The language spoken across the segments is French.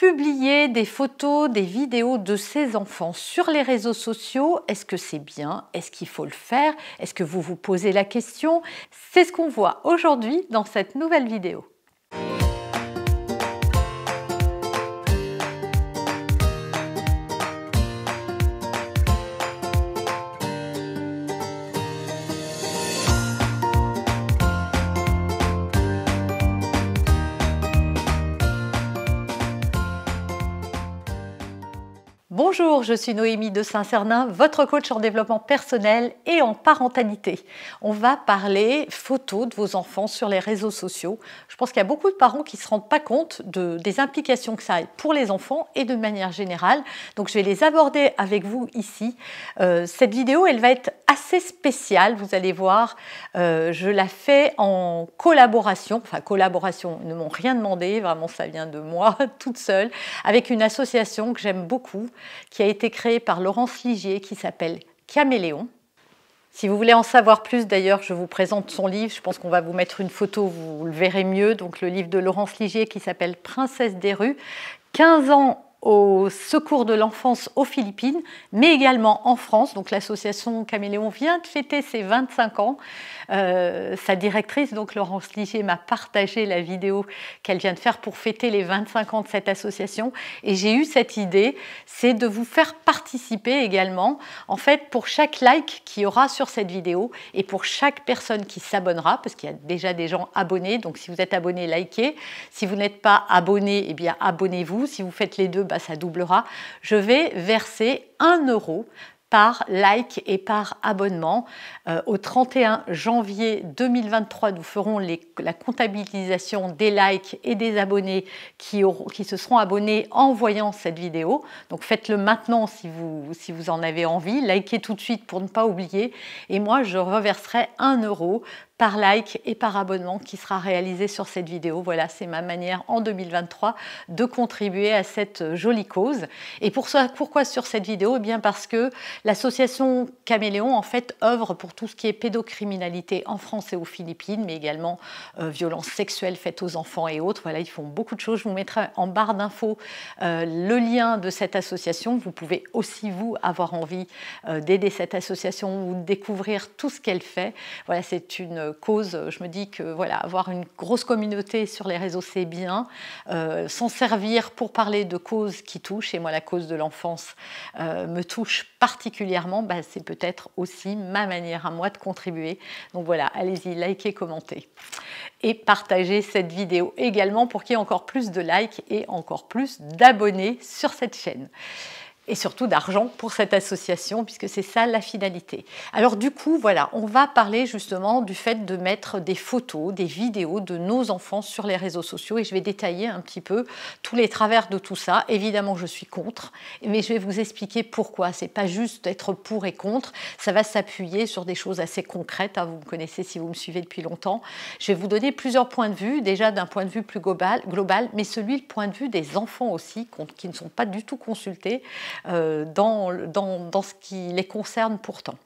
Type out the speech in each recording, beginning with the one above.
publier des photos, des vidéos de ses enfants sur les réseaux sociaux, est-ce que c'est bien Est-ce qu'il faut le faire Est-ce que vous vous posez la question C'est ce qu'on voit aujourd'hui dans cette nouvelle vidéo. Bonjour, je suis Noémie de saint sernin votre coach en développement personnel et en parentalité. On va parler photos de vos enfants sur les réseaux sociaux. Je pense qu'il y a beaucoup de parents qui ne se rendent pas compte des implications que ça a pour les enfants et de manière générale. Donc je vais les aborder avec vous ici. Euh, cette vidéo, elle va être assez spéciale, vous allez voir. Euh, je la fais en collaboration, enfin collaboration, ils ne m'ont rien demandé, vraiment ça vient de moi toute seule, avec une association que j'aime beaucoup qui a été créé par Laurence Ligier qui s'appelle Caméléon. Si vous voulez en savoir plus, d'ailleurs, je vous présente son livre. Je pense qu'on va vous mettre une photo, vous le verrez mieux. Donc, le livre de Laurence Ligier qui s'appelle Princesse des rues. 15 ans au secours de l'enfance aux Philippines, mais également en France. Donc l'association Caméléon vient de fêter ses 25 ans. Euh, sa directrice, donc Laurence Ligier, m'a partagé la vidéo qu'elle vient de faire pour fêter les 25 ans de cette association. Et j'ai eu cette idée, c'est de vous faire participer également. En fait, pour chaque like qu'il y aura sur cette vidéo et pour chaque personne qui s'abonnera, parce qu'il y a déjà des gens abonnés, donc si vous êtes abonné, likez. Si vous n'êtes pas abonné, eh bien abonnez-vous. Si vous faites les deux, bah, ça doublera, je vais verser 1 euro par like et par abonnement. Euh, au 31 janvier 2023, nous ferons les, la comptabilisation des likes et des abonnés qui, se seront abonnés en voyant cette vidéo. Donc faites-le maintenant si vous, si vous en avez envie. Likez tout de suite pour ne pas oublier. Et moi, je reverserai 1 euro par like et par abonnement qui sera réalisé sur cette vidéo. Voilà, c'est ma manière en 2023 de contribuer à cette euh, jolie cause. Et pour ça, pourquoi sur cette vidéo Eh bien parce que L'association Caméléon, en fait, œuvre pour tout ce qui est pédocriminalité en France et aux Philippines, mais également euh, violences sexuelles faites aux enfants et autres. Voilà, ils font beaucoup de choses. Je vous mettrai en barre d'infos euh, le lien de cette association. Vous pouvez aussi, vous, avoir envie euh, d'aider cette association ou de découvrir tout ce qu'elle fait. Voilà, c'est une cause, je me dis que voilà, avoir une grosse communauté sur les réseaux, c'est bien. S'en servir pour parler de causes qui touchent, et moi, la cause de l'enfance me touche particulièrement particulièrement, bah, c'est peut-être aussi ma manière à moi de contribuer. Donc voilà, allez-y, likez, commentez. Et partagez cette vidéo également pour qu'il y ait encore plus de likes et encore plus d'abonnés sur cette chaîne et surtout d'argent pour cette association, puisque c'est ça la finalité. Alors du coup, voilà, on va parler justement du fait de mettre des photos, des vidéos de nos enfants sur les réseaux sociaux, et je vais détailler un petit peu tous les travers de tout ça. Évidemment, je suis contre, mais je vais vous expliquer pourquoi. C'est pas juste être pour et contre, ça va s'appuyer sur des choses assez concrètes. Hein. vous me connaissez si vous me suivez depuis longtemps. Je vais vous donner plusieurs points de vue, déjà d'un point de vue plus global, global mais celui, le point de vue des enfants aussi, qui ne sont pas du tout consultés euh, dans, ce qui les concerne pourtant.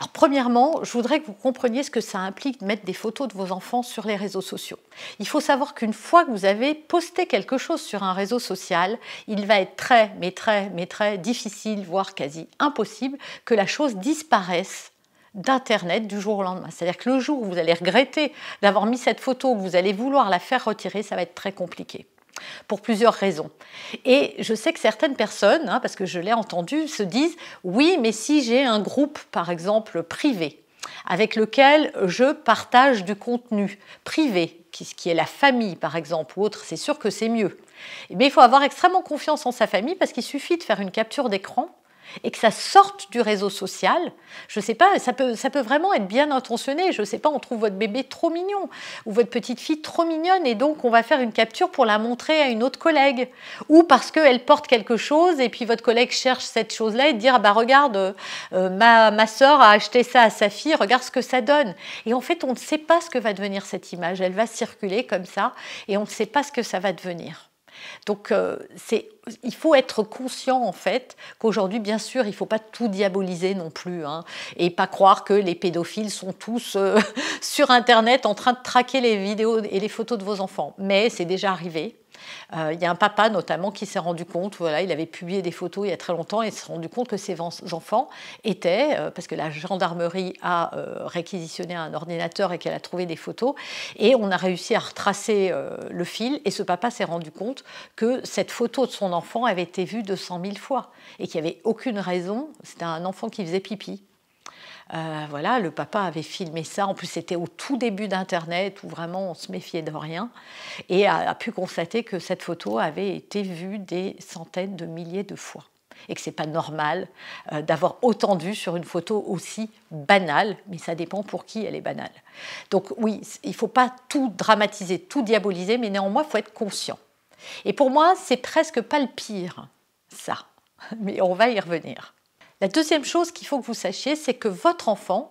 Alors, premièrement, je voudrais que vous compreniez ce que ça implique de mettre des photos de vos enfants sur les réseaux sociaux. Il faut savoir qu'une fois que vous avez posté quelque chose sur un réseau social, il va être très, mais très, mais très difficile, voire quasi impossible, que la chose disparaisse d'Internet du jour au lendemain. C'est-à-dire que le jour où vous allez regretter d'avoir mis cette photo, que vous allez vouloir la faire retirer, ça va être très compliqué pour plusieurs raisons. Et je sais que certaines personnes, hein, parce que je l'ai entendu, se disent oui, mais si j'ai un groupe, par exemple, privé, avec lequel je partage du contenu privé, qui est la famille par exemple ou autre, c'est sûr que c'est mieux. Mais il faut avoir extrêmement confiance en sa famille parce qu'il suffit de faire une capture d'écran et que ça sorte du réseau social, je ne sais pas, ça peut, vraiment être bien intentionné. Je ne sais pas, on trouve votre bébé trop mignon ou votre petite fille trop mignonne et donc on va faire une capture pour la montrer à une autre collègue ou parce qu'elle porte quelque chose et puis votre collègue cherche cette chose-là et dire ah bah regarde, euh, euh, ma, ma soeur a acheté ça à sa fille, regarde ce que ça donne. Et en fait, on ne sait pas ce que va devenir cette image. Elle va circuler comme ça et on ne sait pas ce que ça va devenir. Donc euh, il faut être conscient en fait qu'aujourd'hui, bien sûr, il ne faut pas tout diaboliser non plus hein, et pas croire que les pédophiles sont tous euh, sur Internet en train de traquer les vidéos et les photos de vos enfants. Mais c'est déjà arrivé. Euh, il y a un papa notamment qui s'est rendu compte, voilà, il avait publié des photos il y a très longtemps et s'est rendu compte que ses enfants étaient, euh, parce que la gendarmerie a euh, réquisitionné un ordinateur et qu'elle a trouvé des photos, et on a réussi à retracer le fil, et ce papa s'est rendu compte que cette photo de son enfant avait été vue 200 000 fois et qu'il n'y avait aucune raison, c'était un enfant qui faisait pipi, euh, voilà, le papa avait filmé ça. En plus, c'était au tout début d'Internet où vraiment on se méfiait de rien et a, pu constater que cette photo avait été vue des centaines de milliers de fois et que c'est pas normal euh, d'avoir autant vu sur une photo aussi banale, mais ça dépend pour qui elle est banale. Donc oui, il ne faut pas tout dramatiser, tout diaboliser, mais néanmoins il faut être conscient. Et pour moi, c'est presque pas le pire, ça. Mais on va y revenir. La deuxième chose qu'il faut que vous sachiez, c'est que votre enfant,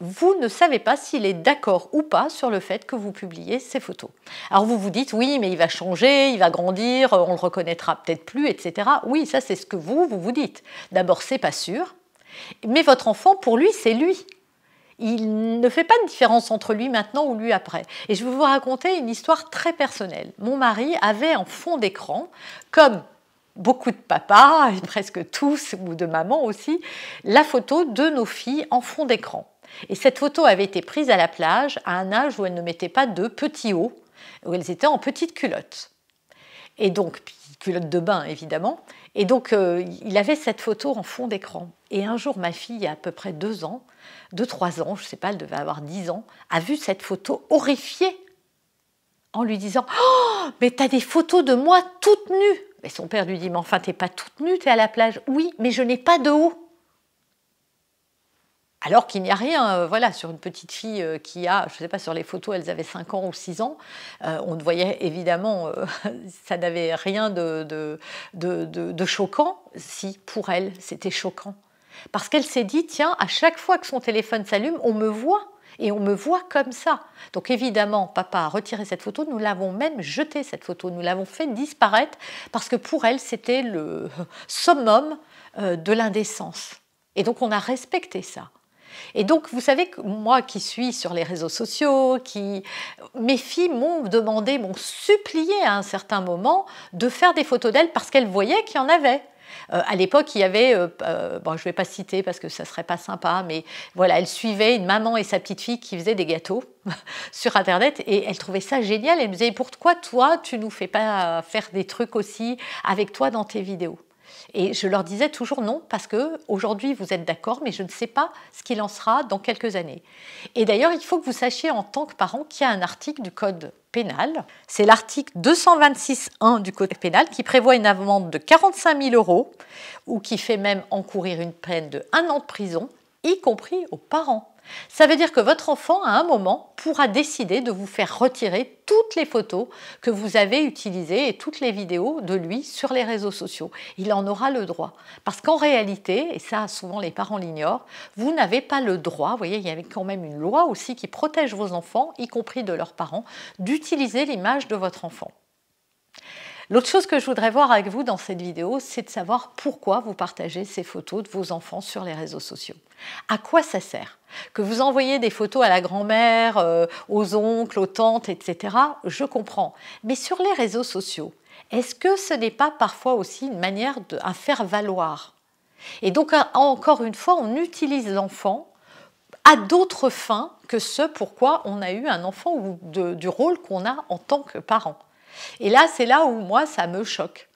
vous ne savez pas s'il est d'accord ou pas sur le fait que vous publiez ces photos. Alors vous vous dites oui, mais il va changer, il va grandir, on le reconnaîtra peut-être plus, etc. Oui, ça c'est ce que vous vous vous dites. D'abord, c'est pas sûr, mais votre enfant, pour lui, c'est lui. Il ne fait pas de différence entre lui maintenant ou lui après. Et je vais vous raconter une histoire très personnelle. Mon mari avait en fond d'écran, comme beaucoup de papas, presque tous, ou de mamans aussi, la photo de nos filles en fond d'écran. Et cette photo avait été prise à la plage à un âge où elles ne mettaient pas de petits hauts, où elles étaient en petites culottes. Et donc, culottes de bain évidemment. Et donc, euh, il avait cette photo en fond d'écran. Et un jour, ma fille, à peu près deux ans, deux, trois ans, je ne sais pas, elle devait avoir dix ans, a vu cette photo horrifiée en lui disant oh, Mais t'as des photos de moi toutes nues mais son père lui dit, mais enfin, t'es pas toute nue, t'es à la plage. Oui, mais je n'ai pas de haut. Alors qu'il n'y a rien, euh, voilà, sur une petite fille euh, qui a, je ne sais pas, sur les photos, elles avaient 5 ans ou 6 ans, euh, on ne voyait évidemment, ça n'avait rien de, choquant, si pour elle, c'était choquant. Parce qu'elle s'est dit, tiens, à chaque fois que son téléphone s'allume, on me voit et on me voit comme ça. Donc évidemment, papa a retiré cette photo, nous l'avons même jetée cette photo, nous l'avons fait disparaître parce que pour elle, c'était le summum euh, de l'indécence. Et donc on a respecté ça. Et donc, vous savez que moi qui suis sur les réseaux sociaux, qui mes filles m'ont demandé, m'ont supplié à un certain moment de faire des photos d'elles parce qu'elles voyaient qu'il y en avait. Euh, à l'époque, il y avait, euh, euh, bon, je ne vais pas citer parce que ça ne serait pas sympa, mais voilà, elle suivait une maman et sa petite fille qui faisaient des gâteaux sur Internet et elle trouvait ça génial. Elle me disait pourquoi toi, tu nous fais pas faire des trucs aussi avec toi dans tes vidéos et je leur disais toujours non parce que aujourd'hui vous êtes d'accord, mais je ne sais pas ce qu'il en sera dans quelques années. Et d'ailleurs, il faut que vous sachiez en tant que parent qu'il y a un article du code pénal. C'est l'article 226.1 du Code pénal qui prévoit une amende de 45 000 euros ou qui fait même encourir une peine de un an de prison, y compris aux parents. Ça veut dire que votre enfant, à un moment, pourra décider de vous faire retirer toutes les photos que vous avez utilisées et toutes les vidéos de lui sur les réseaux sociaux. Il en aura le droit. Parce qu'en réalité, et ça souvent les parents l'ignorent, vous n'avez pas le droit, vous voyez, il y avait quand même une loi aussi qui protège vos enfants, y compris de leurs parents, d'utiliser l'image de votre enfant. L'autre chose que je voudrais voir avec vous dans cette vidéo, c'est de savoir pourquoi vous partagez ces photos de vos enfants sur les réseaux sociaux. À quoi ça sert Que vous envoyez des photos à la grand-mère, euh, aux oncles, aux tantes, etc., je comprends. Mais sur les réseaux sociaux, est-ce que ce n'est pas parfois aussi une manière de faire valoir Et donc, encore une fois, on utilise l'enfant à d'autres fins que ce pourquoi on a eu un enfant ou du rôle qu'on a en tant que parent. Et là, c'est là où moi, ça me choque.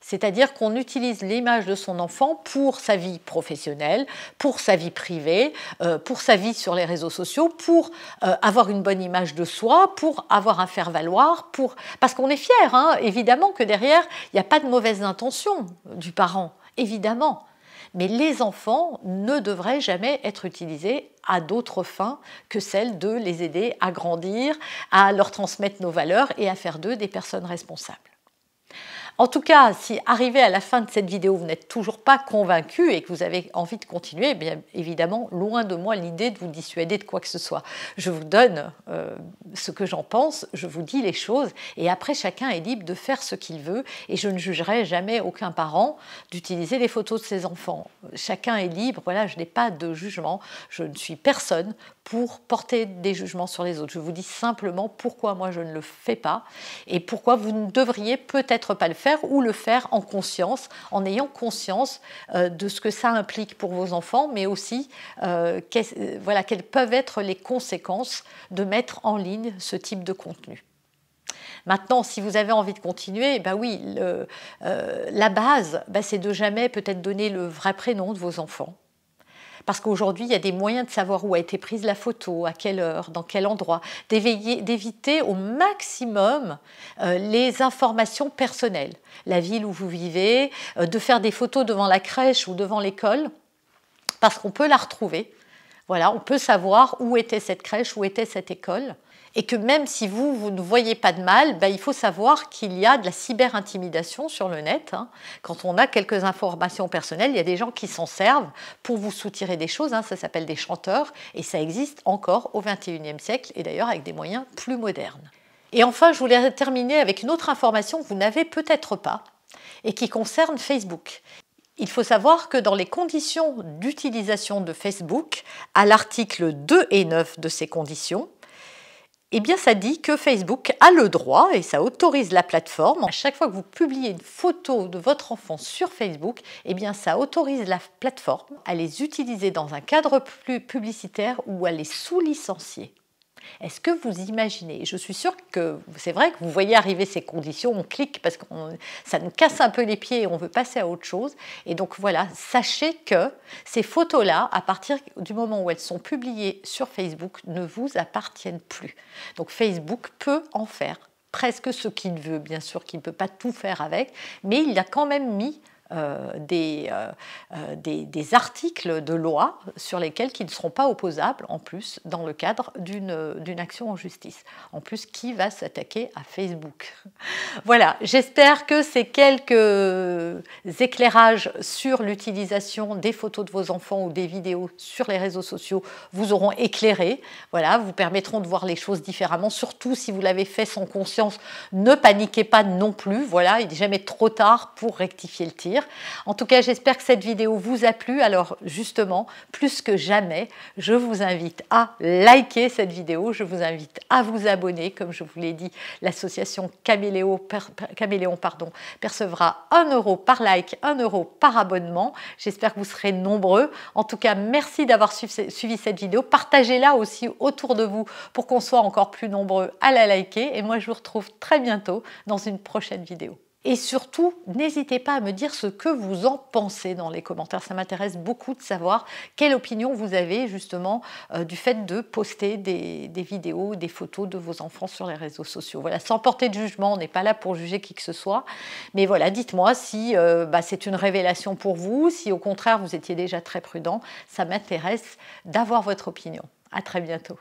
C'est-à-dire qu'on utilise l'image de son enfant pour sa vie professionnelle, pour sa vie privée, euh, pour sa vie sur les réseaux sociaux, pour euh, avoir une bonne image de soi, pour avoir un faire-valoir, pour... parce qu'on est fier, hein. évidemment que derrière, il n'y a pas de mauvaise intention du parent, évidemment mais les enfants ne devraient jamais être utilisés à d'autres fins que celle de les aider à grandir, à leur transmettre nos valeurs et à faire d'eux des personnes responsables. En tout cas, si arrivé à la fin de cette vidéo, vous n'êtes toujours pas convaincu et que vous avez envie de continuer, eh bien évidemment, loin de moi l'idée de vous dissuader de quoi que ce soit. Je vous donne euh, ce que j'en pense, je vous dis les choses et après chacun est libre de faire ce qu'il veut et je ne jugerai jamais aucun parent d'utiliser les photos de ses enfants. Chacun est libre, voilà, je n'ai pas de jugement, je ne suis personne pour porter des jugements sur les autres. Je vous dis simplement pourquoi moi je ne le fais pas et pourquoi vous ne devriez peut-être pas le faire ou le faire en conscience, en ayant conscience euh, de ce que ça implique pour vos enfants, mais aussi euh, euh, voilà, quelles peuvent être les conséquences de mettre en ligne ce type de contenu. Maintenant, si vous avez envie de continuer, bah oui, la base, bah, c'est de jamais peut-être donner le vrai prénom de vos enfants. Parce qu'aujourd'hui, il y a des moyens de savoir où a été prise la photo, à quelle heure, dans quel endroit, d'éviter au maximum euh, les informations personnelles. La ville où vous vivez, euh, de faire des photos devant la crèche ou devant l'école, parce qu'on peut la retrouver. Voilà, on peut savoir où était cette crèche, où était cette école et que même si vous, vous ne voyez pas de mal, ben, il faut savoir qu'il y a de la cyberintimidation sur le net. Hein. Quand on a quelques informations personnelles, il y a des gens qui s'en servent pour vous soutirer des choses, hein. ça s'appelle des chanteurs, et ça existe encore au XXIe siècle, et d'ailleurs avec des moyens plus modernes. Et enfin, je voulais terminer avec une autre information que vous n'avez peut-être pas, et qui concerne Facebook. Il faut savoir que dans les conditions d'utilisation de Facebook, à l'article 2 et 9 de ces conditions, eh bien ça dit que Facebook a le droit et ça autorise la plateforme. À chaque fois que vous publiez une photo de votre enfant sur Facebook, eh bien ça autorise la plateforme à les utiliser dans un cadre plus publicitaire ou à les sous-licencier. Est-ce que vous imaginez Je suis sûre que c'est vrai que vous voyez arriver ces conditions, on clique parce que ça nous casse un peu les pieds et on veut passer à autre chose. Et donc voilà, sachez que ces photos-là, à partir du moment où elles sont publiées sur Facebook, ne vous appartiennent plus. Donc Facebook peut en faire presque ce qu'il veut, bien sûr qu'il ne peut pas tout faire avec, mais il a quand même mis euh, euh, euh, des, des, articles de loi sur lesquels qui ne seront pas opposables, en plus, dans le cadre d'une action en justice. En plus, qui va s'attaquer à Facebook Voilà, j'espère que ces quelques éclairages sur l'utilisation des photos de vos enfants ou des vidéos sur les réseaux sociaux vous auront éclairé, voilà, vous permettront de voir les choses différemment, surtout si vous l'avez fait sans conscience, ne paniquez pas non plus, voilà, il n'est jamais trop tard pour rectifier le tir. En tout cas, j'espère que cette vidéo vous a plu. Alors justement, plus que jamais, je vous invite à liker cette vidéo, je vous invite à vous abonner. Comme je vous l'ai dit, l'association Caméléon, percevra 1 euro par like, 1 euro par abonnement. J'espère que vous serez nombreux. En tout cas, merci d'avoir suivi cette vidéo. Partagez-la aussi autour de vous pour qu'on soit encore plus nombreux à la liker. Et moi, je vous retrouve très bientôt dans une prochaine vidéo. Et surtout, n'hésitez pas à me dire ce que vous en pensez dans les commentaires. Ça m'intéresse beaucoup de savoir quelle opinion vous avez justement euh, du fait de poster des, vidéos, des photos de vos enfants sur les réseaux sociaux. Voilà, sans porter de jugement, on n'est pas là pour juger qui que ce soit. Mais voilà, dites-moi si euh, bah, c'est une révélation pour vous, si au contraire vous étiez déjà très prudent. Ça m'intéresse d'avoir votre opinion. À très bientôt.